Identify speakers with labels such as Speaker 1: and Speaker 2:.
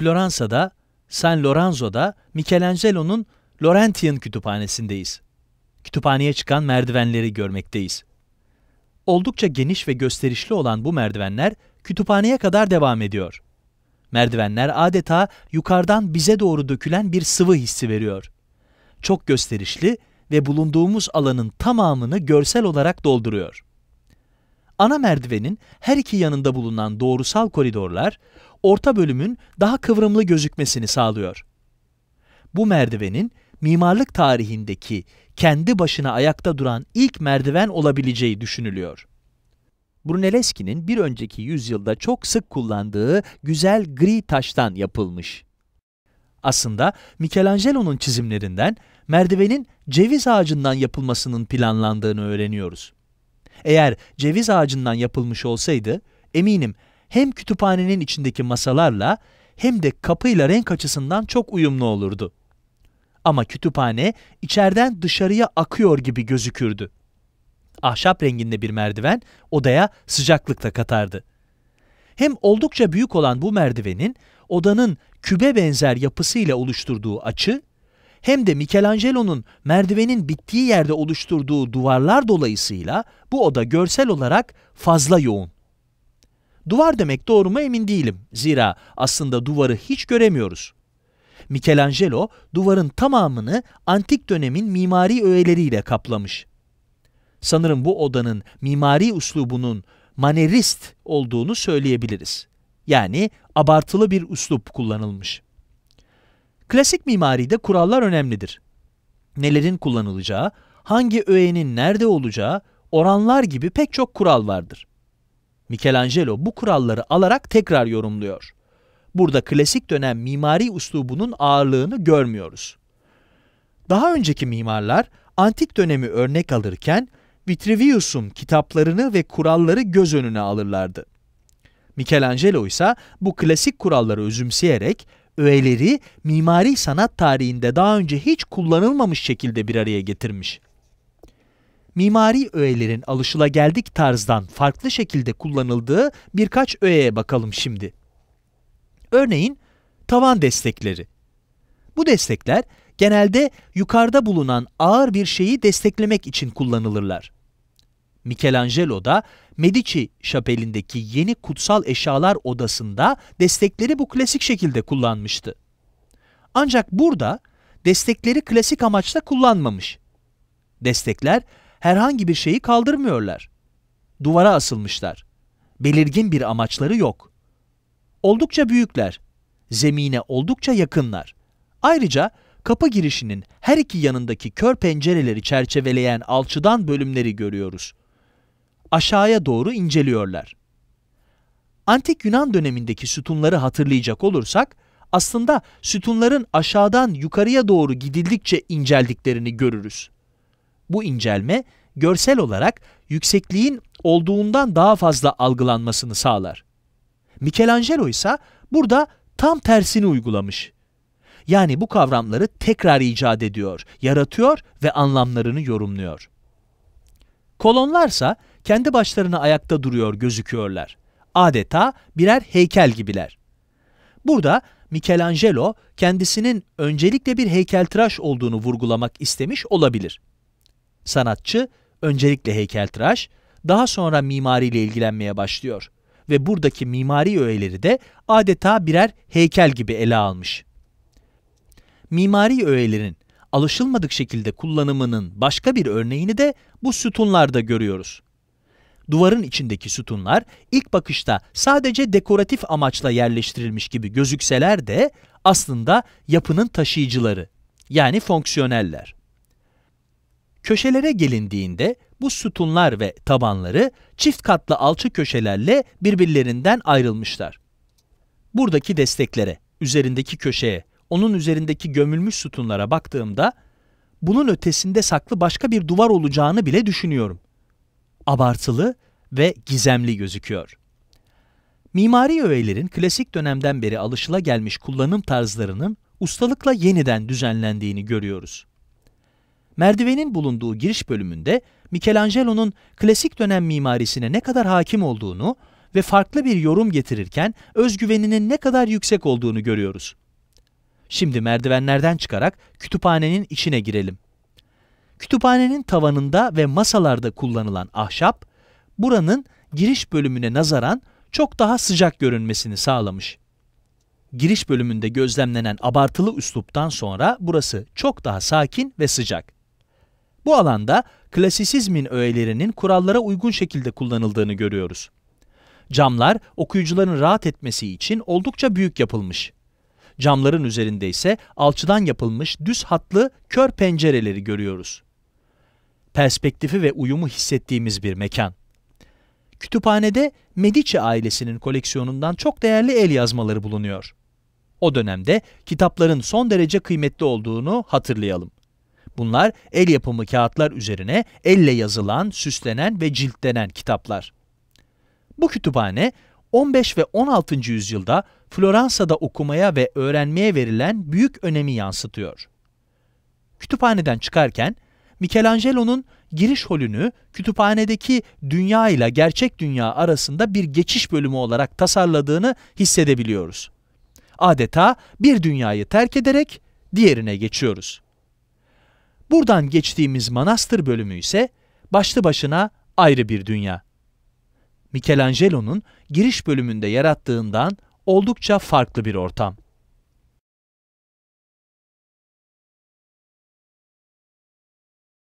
Speaker 1: Floransa'da, San Lorenzo'da Michelangelo'nun Laurentian kütüphanesindeyiz. Kütüphaneye çıkan merdivenleri görmekteyiz. Oldukça geniş ve gösterişli olan bu merdivenler kütüphaneye kadar devam ediyor. Merdivenler adeta yukarıdan bize doğru dökülen bir sıvı hissi veriyor. Çok gösterişli ve bulunduğumuz alanın tamamını görsel olarak dolduruyor ana merdivenin her iki yanında bulunan doğrusal koridorlar, orta bölümün daha kıvrımlı gözükmesini sağlıyor. Bu merdivenin mimarlık tarihindeki kendi başına ayakta duran ilk merdiven olabileceği düşünülüyor. Brunelleschi'nin bir önceki yüzyılda çok sık kullandığı güzel gri taştan yapılmış. Aslında Michelangelo'nun çizimlerinden merdivenin ceviz ağacından yapılmasının planlandığını öğreniyoruz. Eğer ceviz ağacından yapılmış olsaydı eminim hem kütüphanenin içindeki masalarla hem de kapıyla renk açısından çok uyumlu olurdu. Ama kütüphane içeriden dışarıya akıyor gibi gözükürdü. Ahşap renginde bir merdiven odaya sıcaklık da katardı. Hem oldukça büyük olan bu merdivenin odanın kübe benzer yapısıyla oluşturduğu açı hem de Michelangelo'nun merdivenin bittiği yerde oluşturduğu duvarlar dolayısıyla bu oda görsel olarak fazla yoğun. Duvar demek doğru mu emin değilim. Zira aslında duvarı hiç göremiyoruz. Michelangelo duvarın tamamını antik dönemin mimari öğeleriyle kaplamış. Sanırım bu odanın mimari uslubunun manerist olduğunu söyleyebiliriz. Yani abartılı bir üslup kullanılmış. Klasik mimaride kurallar önemlidir. Nelerin kullanılacağı, hangi öğenin nerede olacağı, oranlar gibi pek çok kural vardır. Michelangelo bu kuralları alarak tekrar yorumluyor. Burada klasik dönem mimari uslubunun ağırlığını görmüyoruz. Daha önceki mimarlar antik dönemi örnek alırken Vitruvius'un kitaplarını ve kuralları göz önüne alırlardı. Michelangelo ise bu klasik kuralları özümseyerek öğeleri mimari sanat tarihinde daha önce hiç kullanılmamış şekilde bir araya getirmiş. Mimari öğelerin alışılageldik tarzdan farklı şekilde kullanıldığı birkaç öğeye bakalım şimdi. Örneğin tavan destekleri. Bu destekler genelde yukarıda bulunan ağır bir şeyi desteklemek için kullanılırlar. Michelangelo da Medici şapelindeki yeni kutsal eşyalar odasında destekleri bu klasik şekilde kullanmıştı. Ancak burada destekleri klasik amaçla kullanmamış. Destekler herhangi bir şeyi kaldırmıyorlar. Duvara asılmışlar. Belirgin bir amaçları yok. Oldukça büyükler. Zemine oldukça yakınlar. Ayrıca kapı girişinin her iki yanındaki kör pencereleri çerçeveleyen alçıdan bölümleri görüyoruz aşağıya doğru inceliyorlar. Antik Yunan dönemindeki sütunları hatırlayacak olursak, aslında sütunların aşağıdan yukarıya doğru gidildikçe inceldiklerini görürüz. Bu incelme görsel olarak yüksekliğin olduğundan daha fazla algılanmasını sağlar. Michelangelo ise burada tam tersini uygulamış. Yani bu kavramları tekrar icat ediyor, yaratıyor ve anlamlarını yorumluyor. Kolonlarsa kendi başlarına ayakta duruyor gözüküyorlar. Adeta birer heykel gibiler. Burada Michelangelo kendisinin öncelikle bir heykeltıraş olduğunu vurgulamak istemiş olabilir. Sanatçı öncelikle heykeltıraş, daha sonra mimariyle ilgilenmeye başlıyor ve buradaki mimari öğeleri de adeta birer heykel gibi ele almış. Mimari öğelerin alışılmadık şekilde kullanımının başka bir örneğini de bu sütunlarda görüyoruz duvarın içindeki sütunlar ilk bakışta sadece dekoratif amaçla yerleştirilmiş gibi gözükseler de aslında yapının taşıyıcıları yani fonksiyoneller. Köşelere gelindiğinde bu sütunlar ve tabanları çift katlı alçı köşelerle birbirlerinden ayrılmışlar. Buradaki desteklere, üzerindeki köşeye, onun üzerindeki gömülmüş sütunlara baktığımda bunun ötesinde saklı başka bir duvar olacağını bile düşünüyorum abartılı ve gizemli gözüküyor. Mimari öğelerin klasik dönemden beri alışıla gelmiş kullanım tarzlarının ustalıkla yeniden düzenlendiğini görüyoruz. Merdivenin bulunduğu giriş bölümünde Michelangelo'nun klasik dönem mimarisine ne kadar hakim olduğunu ve farklı bir yorum getirirken özgüveninin ne kadar yüksek olduğunu görüyoruz. Şimdi merdivenlerden çıkarak kütüphanenin içine girelim. Kütüphanenin tavanında ve masalarda kullanılan ahşap, buranın giriş bölümüne nazaran çok daha sıcak görünmesini sağlamış. Giriş bölümünde gözlemlenen abartılı üsluptan sonra burası çok daha sakin ve sıcak. Bu alanda klasisizmin öğelerinin kurallara uygun şekilde kullanıldığını görüyoruz. Camlar okuyucuların rahat etmesi için oldukça büyük yapılmış. Camların üzerinde ise alçıdan yapılmış düz hatlı kör pencereleri görüyoruz perspektifi ve uyumu hissettiğimiz bir mekan. Kütüphanede Medici ailesinin koleksiyonundan çok değerli el yazmaları bulunuyor. O dönemde kitapların son derece kıymetli olduğunu hatırlayalım. Bunlar el yapımı kağıtlar üzerine elle yazılan, süslenen ve ciltlenen kitaplar. Bu kütüphane 15 ve 16. yüzyılda Floransa'da okumaya ve öğrenmeye verilen büyük önemi yansıtıyor. Kütüphaneden çıkarken Michelangelo'nun giriş holünü kütüphanedeki dünya ile gerçek dünya arasında bir geçiş bölümü olarak tasarladığını hissedebiliyoruz. Adeta bir dünyayı terk ederek diğerine geçiyoruz. Buradan geçtiğimiz manastır bölümü ise başlı başına ayrı bir dünya. Michelangelo'nun giriş bölümünde yarattığından oldukça farklı bir ortam.